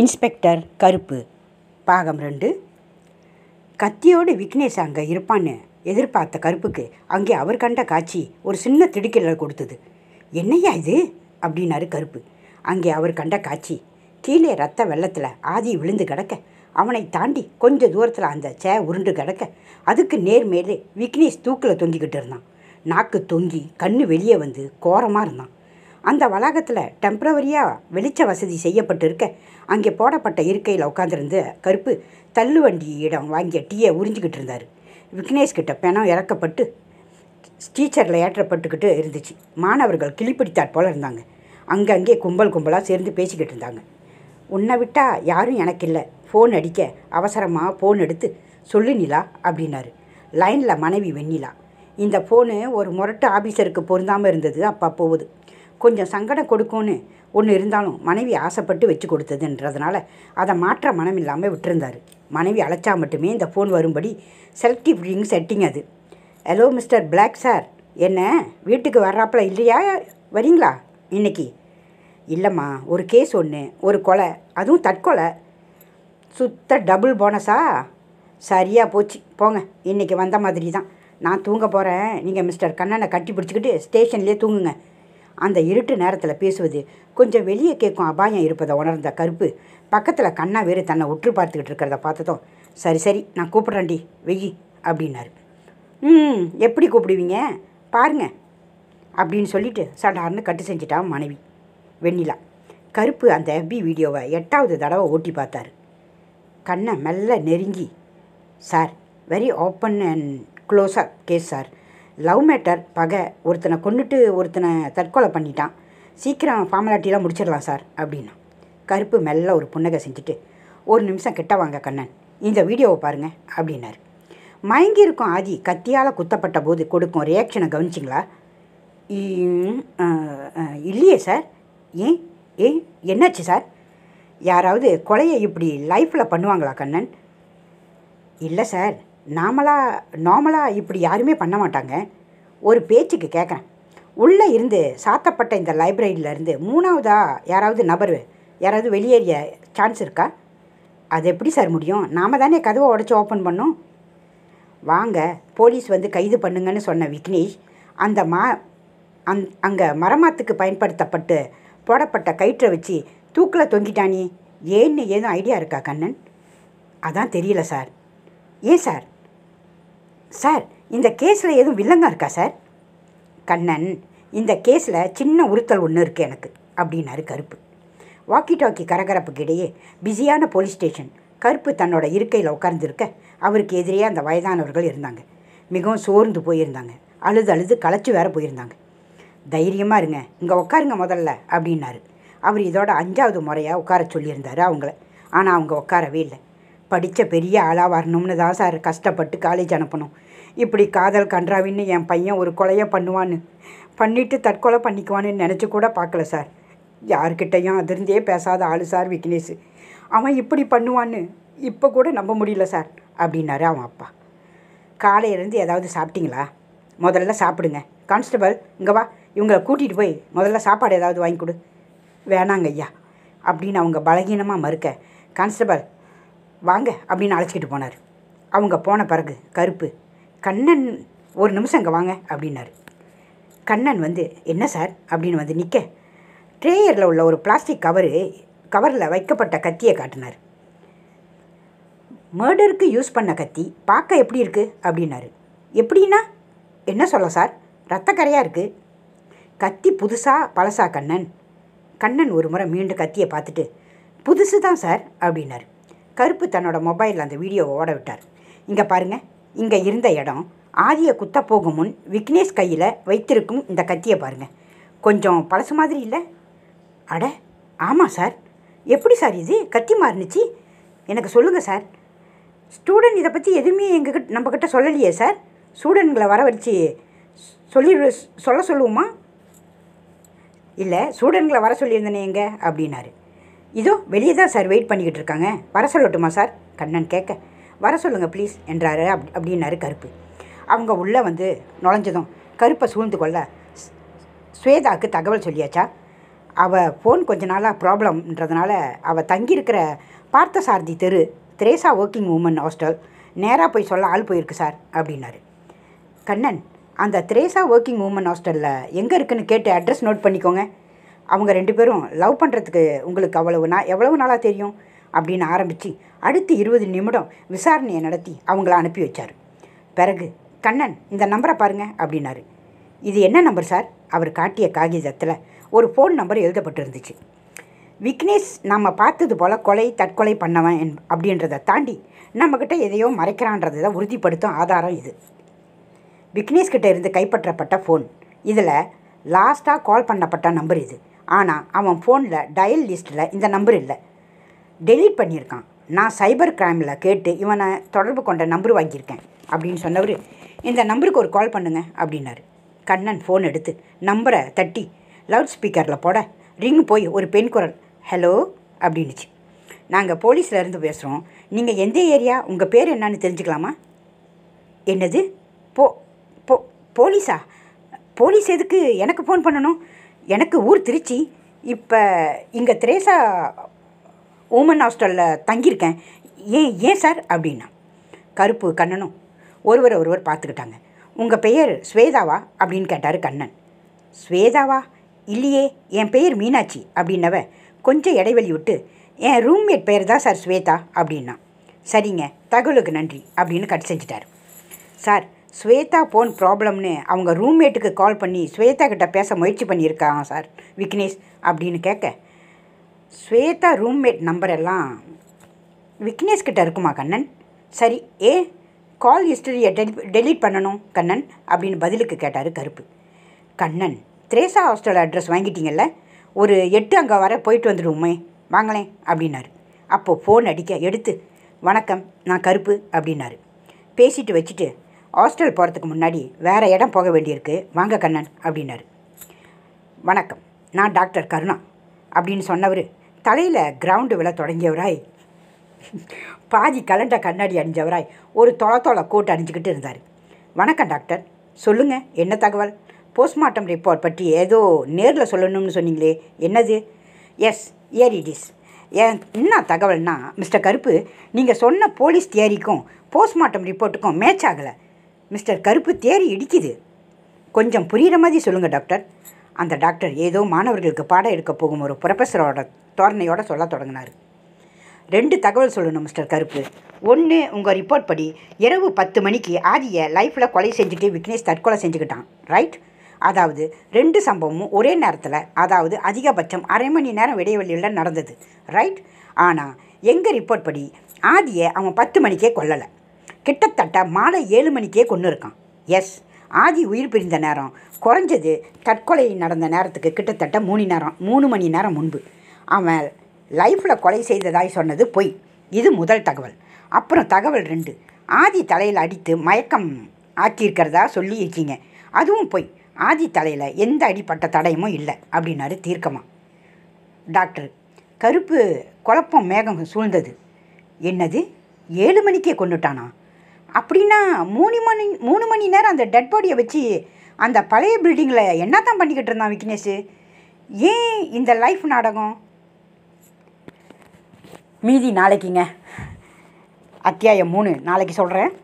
inspector கருப்பு பாகம் ரெண்டு கத்தியோடு விக்னேஷ் அங்கே இருப்பான்னு எதிர்பார்த்த கருப்புக்கு அங்கே அவர் கண்ட காட்சி ஒரு சின்ன திடுக்கிழல் கொடுத்தது என்னையா இது அப்படின்னாரு கருப்பு அங்கே அவர் கண்ட காட்சி கீழே ரத்த வெள்ளத்தில் ஆதி விழுந்து கிடக்க அவனை தாண்டி கொஞ்சம் தூரத்தில் அந்த சே உருண்டு கிடக்க அதுக்கு நேர் மேலே விக்னேஷ் தூக்கில் தொங்கிக்கிட்டு இருந்தான் நாக்கு தொங்கி கண்ணு வெளியே வந்து கோரமாக இருந்தான் அந்த வளாகத்தில் டெம்ப்ரவரியாக வெளிச்ச வசதி செய்யப்பட்டிருக்க அங்கே போடப்பட்ட இருக்கையில் உட்காந்துருந்த கருப்பு தள்ளுவண்டி இடம் வாங்கிய டீயை உறிஞ்சிக்கிட்டு இருந்தார் விக்னேஷ்கிட்ட பெணம் இறக்கப்பட்டு டீச்சரில் ஏற்றப்பட்டுக்கிட்டு இருந்துச்சு மாணவர்கள் கிளிப்பிடித்தாற் போல் இருந்தாங்க அங்கங்கே கும்பல் கும்பலாக சேர்ந்து பேசிக்கிட்டு இருந்தாங்க உன்னை விட்டால் யாரும் எனக்கு இல்லை ஃபோன் அடிக்க அவசரமாக ஃபோன் எடுத்து சொல்லு நிலா அப்படின்னாரு லைனில் மனைவி வெண்ணிலா இந்த ஃபோனு ஒரு முரட்டு ஆஃபீஸருக்கு பொருந்தாமல் இருந்தது அப்பா போகுது கொஞ்சம் சங்கடம் கொடுக்கும்னு ஒன்று இருந்தாலும் மனைவி ஆசைப்பட்டு வச்சு கொடுத்ததுன்றதுனால அதை மாற்ற மனம் இல்லாமல் விட்டுருந்தார் மனைவி அழைச்சா மட்டுமே இந்த ஃபோன் வரும்படி செலக்டிவ் ரிங் செட்டிங் அது ஹலோ மிஸ்டர் பிளாக் சார் என்ன வீட்டுக்கு வர்றாப்புல இல்லையா வரீங்களா இன்றைக்கி இல்லைம்மா ஒரு கேஸ் ஒன்று ஒரு கொலை அதுவும் தற்கொலை சுத்த டபுள் போனஸா சரியாக போச்சு போங்க இன்றைக்கி வந்த மாதிரி தான் நான் தூங்க போகிறேன் நீங்கள் மிஸ்டர் கண்ணனை கட்டி பிடிச்சிக்கிட்டு ஸ்டேஷன்லேயே தூங்குங்க அந்த இருட்டு நேரத்தில் பேசுவது கொஞ்சம் வெளியே கேட்கும் அபாயம் இருப்பதை உணர்ந்த கருப்பு பக்கத்தில் கண்ணா வேறு தன்னை உற்று பார்த்துக்கிட்டு இருக்கிறத பார்த்ததும் சரி சரி நான் கூப்பிட்றேன்டி வெயி அப்படின்னாரு ம் எப்படி கூப்பிடுவீங்க பாருங்க அப்படின்னு சொல்லிட்டு சடார்னு கட்டு செஞ்சிட்டான் மனைவி வெண்ணிலா கருப்பு அந்த எஃபி வீடியோவை எட்டாவது தடவை ஓட்டி பார்த்தாரு கண்ணை மெல்ல நெருங்கி சார் வெரி ஓப்பன் அண்ட் க்ளோஸாக கேஸ் சார் லவ் மேட்டர் பகை ஒருத்தனை கொண்டுட்டு ஒருத்தனை தற்கொலை பண்ணிட்டான் சீக்கிரம் ஃபார்மலாட்டிலாம் முடிச்சிடலாம் சார் அப்படின்னா கருப்பு மெல்ல ஒரு புன்னகை செஞ்சுட்டு ஒரு நிமிஷம் கிட்ட வாங்க கண்ணன் இந்த வீடியோவை பாருங்கள் அப்படின்னாரு மயங்கி இருக்கும் ஆதி கத்தியால் குத்தப்பட்ட போது கொடுக்கும் ரியாக்ஷனை கவனிச்சிங்களா இல்லையே சார் ஏன் ஏ என்னாச்சு சார் யாராவது கொலையை இப்படி லைஃப்பில் பண்ணுவாங்களா கண்ணன் இல்லை சார் நாமளாக நார்மலாக இப்படி யாருமே பண்ண மாட்டாங்க ஒரு பேச்சுக்கு கேட்குறேன் உள்ளே இருந்து சாத்தப்பட்ட இந்த லைப்ரரியிலேருந்து மூணாவதாக யாராவது நபர் யாராவது வெளியேறிய சான்ஸ் இருக்கா அது எப்படி சார் முடியும் நாம் தானே கதவை உடச்சி ஓப்பன் பண்ணோம் வாங்க போலீஸ் வந்து கைது பண்ணுங்கன்னு சொன்ன விக்னேஷ் அந்த மா அந் அங்கே மரமாத்துக்கு பயன்படுத்தப்பட்டு போடப்பட்ட கயிற்றை வச்சு தூக்கில் தொங்கிட்டானே ஏன்னு ஏதும் ஐடியா இருக்கா கண்ணன் அதான் தெரியல சார் ஏன் சார் சார் இந்த கேஸில் எதுவும் வில்லங்கம் இருக்கா சார் கண்ணன் இந்த கேஸில் சின்ன உறுத்தல் ஒன்று இருக்குது எனக்கு அப்படின்னாரு கருப்பு வாக்கி டாக்கி கரகரப்புக்கு இடையே பிஸியான போலீஸ் ஸ்டேஷன் கருப்பு தன்னோட இருக்கையில் உட்கார்ந்துருக்க அவருக்கு எதிரே அந்த வயதானவர்கள் இருந்தாங்க மிகவும் சோர்ந்து போயிருந்தாங்க அழுது அழுது களைச்சி வேற போயிருந்தாங்க தைரியமாக இருங்க இங்கே உட்காருங்க முதல்ல அப்படின்னாரு அவர் இதோட அஞ்சாவது முறையாக உட்கார சொல்லியிருந்தார் அவங்கள ஆனால் அவங்க உட்காரவே இல்லை படித்த பெரிய ஆளாக வரணும்னு தான் சார் கஷ்டப்பட்டு காலேஜ் அனுப்பணும் இப்படி காதல் கன்றாவின்னு என் பையன் ஒரு கொலையை பண்ணுவான்னு பண்ணிவிட்டு தற்கொலை பண்ணிக்குவான்னு நினச்சி கூட பார்க்கல சார் யார்கிட்டையும் அதிர்ந்தே பேசாத ஆள் சார் விக்னேஷ் அவன் இப்படி பண்ணுவான்னு இப்போ கூட நம்ப முடியல சார் அப்படின்னாரு அவன் அப்பா காலையிலேருந்து ஏதாவது சாப்பிட்டீங்களா முதல்ல சாப்பிடுங்க கான்ஸ்டபிள் இங்கே வா இவங்களை கூட்டிகிட்டு போய் முதல்ல சாப்பாடு ஏதாவது வாங்கி கொடு வேணாங்க ஐயா அப்படின்னு அவங்க பலகீனமாக மறுக்க கான்ஸ்டபிள் வாங்க அப்படின்னு அழைச்சிக்கிட்டு போனார் அவங்க போன பிறகு கருப்பு கண்ணன் ஒரு நிமிஷம் இங்கே வாங்க அப்படின்னாரு கண்ணன் வந்து என்ன சார் அப்படின்னு வந்து நிற்க ட்ரேயரில் உள்ள ஒரு பிளாஸ்டிக் கவரு கவரில் வைக்கப்பட்ட கத்தியை காட்டினார் மர்டருக்கு யூஸ் பண்ண கத்தி பார்க்க எப்படி இருக்குது அப்படின்னாரு எப்படின்னா என்ன சொல்ல சார் ரத்தக்கரையாக இருக்குது கத்தி புதுசாக பழசா கண்ணன் கண்ணன் ஒரு முறை மீண்டும் கத்தியை பார்த்துட்டு புதுசு தான் சார் அப்படின்னாரு கருப்பு தன்னோட மொபைலில் அந்த வீடியோவை ஓட விட்டார் இங்கே பாருங்கள் இங்கே இருந்த இடம் ஆதியை குத்த போகும் முன் விக்னேஷ் கையில் வைத்திருக்கும் இந்த கத்தியை பாருங்கள் கொஞ்சம் பழசு மாதிரி இல்லை அட ஆமாம் சார் எப்படி சார் இது கத்தி மாறுனுச்சு எனக்கு சொல்லுங்கள் சார் ஸ்டூடெண்ட் இதை பற்றி எதுவுமே எங்ககிட்ட நம்மக்கிட்ட சொல்லலையே சார் ஸ்டூடெண்ட்களை வர வச்சு சொல்லி சொல்ல சொல்லுவோமா இல்லை ஸ்டூடெண்ட்களை வர சொல்லியிருந்தேனே எங்கே அப்படின்னாரு இதோ வெளியே தான் சார் வெயிட் பண்ணிக்கிட்டு இருக்காங்க வர சொல்லட்டுமா சார் கண்ணன் கேட்க வர சொல்லுங்கள் ப்ளீஸ் என்றார் அப் அப்படின்னாரு கருப்பு அவங்க உள்ளே வந்து நுழைஞ்சதும் கருப்பை சூழ்ந்து கொள்ள ஸ்வேதாவுக்கு தகவல் சொல்லியாச்சா அவள் ஃபோன் கொஞ்ச நாளாக ப்ராப்ளம்ன்றதுனால அவள் தங்கியிருக்கிற பார்த்தசாரதி தெரு திரேசா ஒர்க்கிங் உமன் ஹாஸ்டல் நேராக போய் சொல்ல ஆள் போயிருக்கு சார் அப்படின்னாரு கண்ணன் அந்த திரேசா ஒர்க்கிங் உமன் ஹாஸ்டலில் எங்கே இருக்குன்னு கேட்டு அட்ரஸ் நோட் பண்ணிக்கோங்க அவங்க ரெண்டு பேரும் லவ் பண்ணுறதுக்கு உங்களுக்கு அவ்வளவு நான் எவ்வளவு நாளாக தெரியும் அப்படின்னு ஆரம்பித்து அடுத்து இருபது நிமிடம் விசாரணையை நடத்தி அவங்கள அனுப்பி வச்சார் பிறகு கண்ணன் இந்த நம்பரை பாருங்கள் அப்படின்னாரு இது என்ன நம்பர் சார் அவர் காட்டிய காகிதத்தில் ஒரு ஃபோன் நம்பர் எழுதப்பட்டிருந்துச்சு விக்னேஷ் நம்ம பார்த்தது போல் கொலை தற்கொலை பண்ணவன் அப்படின்றத தாண்டி நம்மக்கிட்ட எதையோ மறைக்கிறான்றதை தான் உறுதிப்படுத்தும் ஆதாரம் இது விக்னேஷ்கிட்ட இருந்து கைப்பற்றப்பட்ட ஃபோன் இதில் லாஸ்ட்டாக கால் பண்ணப்பட்ட நம்பர் இது ஆனால் அவன் ஃபோனில் டயல் லிஸ்ட்டில் இந்த நம்பர் இல்லை டெலீட் பண்ணியிருக்கான் நான் சைபர் கிரைமில் கேட்டு இவனை தொடர்பு கொண்ட நம்பர் வாங்கியிருக்கேன் அப்படின்னு சொன்னவர் இந்த நம்பருக்கு ஒரு கால் பண்ணுங்க அப்படின்னாரு கண்ணன் ஃபோன் எடுத்து நம்பரை தட்டி லவுட் ஸ்பீக்கரில் போட ரிங் போய் ஒரு பெண் குரல் ஹலோ அப்படின்னுச்சு நாங்கள் போலீஸ்லேருந்து பேசுகிறோம் நீங்கள் எந்த ஏரியா உங்கள் பேர் என்னன்னு தெரிஞ்சுக்கலாமா என்னது போ போ போலீஸா போலீஸ் எதுக்கு எனக்கு ஃபோன் பண்ணணும் எனக்கு ஊர் திருச்சி இப்போ இங்கே திரேசா உமன் ஹாஸ்டலில் தங்கியிருக்கேன் ஏன் ஏன் சார் அப்படின்னா கருப்பு கண்ணனும் ஒருவர் ஒருவர் பார்த்துக்கிட்டாங்க உங்கள் பெயர் ஸ்வேதாவா அப்படின்னு கேட்டார் கண்ணன் ஸ்வேதாவா இல்லையே என் பெயர் மீனாட்சி அப்படின்னவ கொஞ்சம் இடைவெளி விட்டு என் ரூம்மேட் பெயர் தான் சார் ஸ்வேதா அப்படின்னா சரிங்க தகவலுக்கு நன்றி அப்படின்னு கட் செஞ்சிட்டார் சார் ஸ்வேதா ஃபோன் ப்ராப்ளம்னு அவங்க ரூம்மேட்டுக்கு கால் பண்ணி ஸ்வேதா கிட்ட பேச முயற்சி பண்ணியிருக்காங்க சார் விக்னேஷ் அப்படின்னு கேட்க ஸ்வேதா ரூம்மேட் நம்பர் எல்லாம் விக்னேஷ் கிட்ட இருக்குமா கண்ணன் சரி ஏ கால் ஹிஸ்டரியை டெலி டெலீட் பண்ணணும் கண்ணன் அப்படின்னு பதிலுக்கு கேட்டார் Karuppu Kannan Theresa hostel address வாங்கிட்டீங்கல்ல ஒரு எட்டு அங்கே வர போயிட்டு வந்துடுவோமே வாங்களேன் அப்படின்னாரு அப்போது ஃபோன் அடிக்க எடுத்து வணக்கம் நான் கருப்பு அப்படின்னாரு பேசிட்டு வச்சுட்டு ஹாஸ்டல் போகிறதுக்கு முன்னாடி வேறு இடம் போக வேண்டியிருக்கு வாங்க கண்ணன் அப்படின்னாரு வணக்கம் நான் டாக்டர் கருணா அப்படின்னு சொன்னவர் தலையில் கிரவுண்டு விழ தொடங்கியவராய் பாதி கலண்ட கண்ணாடி அணிஞ்சவராய் ஒரு தொலை கூட்டு அணிஞ்சிக்கிட்டு இருந்தார் வணக்கம் டாக்டர் சொல்லுங்கள் என்ன தகவல் போஸ்ட்மார்ட்டம் ரிப்போர்ட் பற்றி ஏதோ நேரில் சொல்லணும்னு சொன்னீங்களே என்னது எஸ் ஏர் இட் இஸ் ஏன் என்ன தகவல்னா மிஸ்டர் கருப்பு நீங்கள் சொன்ன போலீஸ் தியரிக்கும் போஸ்ட்மார்ட்டம் ரிப்போர்ட்டுக்கும் மேட்ச் ஆகலை மிஸ்டர் கருப்பு தேறி இடிக்குது கொஞ்சம் புரிகிற மாதிரி சொல்லுங்கள் டாக்டர் அந்த டாக்டர் ஏதோ மாணவர்களுக்கு பாடம் எடுக்க போகும் ஒரு ப்ரொஃபஸரோட தோரணையோட சொல்ல தொடங்கினார் ரெண்டு தகவல் சொல்லணும் மிஸ்டர் கருப்பு ஒன்று உங்கள் ரிப்போர்ட் படி இரவு பத்து மணிக்கு ஆதியை லைஃப்பில் கொலை செஞ்சுட்டு விக்னேஷ் தற்கொலை செஞ்சுக்கிட்டான் ரைட் அதாவது ரெண்டு சம்பவமும் ஒரே நேரத்தில் அதாவது அதிகபட்சம் அரை மணி நேரம் இடைவெளியில் நடந்தது ரைட் ஆனால் எங்கள் ரிப்போர்ட் படி ஆதியை அவன் பத்து மணிக்கே கொல்லலை கிட்டத்தட்ட மாலை ஏழு மணிக்கே கொண்டு இருக்கான் எஸ் ஆதி உயிர் பிரிந்த நேரம் குறைஞ்சது தற்கொலை நடந்த நேரத்துக்கு கிட்டத்தட்ட மூணு நேரம் மூணு மணி நேரம் முன்பு அவன் லைஃப்பில் கொலை செய்ததாய் சொன்னது பொய் இது முதல் தகவல் அப்புறம் தகவல் ரெண்டு ஆதி தலையில் அடித்து மயக்கம் ஆக்கியிருக்கிறதா சொல்லி இருக்கீங்க அதுவும் பொய் ஆதி தலையில் எந்த அடிப்பட்ட தடயமும் இல்லை அப்படின்னாரு தீர்க்கமா டாக்டர் கருப்பு குழப்பம் மேகம் சூழ்ந்தது என்னது ஏழு மணிக்கே கொண்டுட்டானா அப்படின்னா மூணு மணி மூணு மணி நேரம் அந்த டெட் பாடியை வச்சு அந்த பழைய பில்டிங்கில் என்ன தான் பண்ணிக்கிட்டு இருந்தான் விக்னேஷு ஏன் இந்த லைஃப் நாடகம் மீதி நாளைக்குங்க அத்தியாயம் மூணு நாளைக்கு சொல்கிறேன்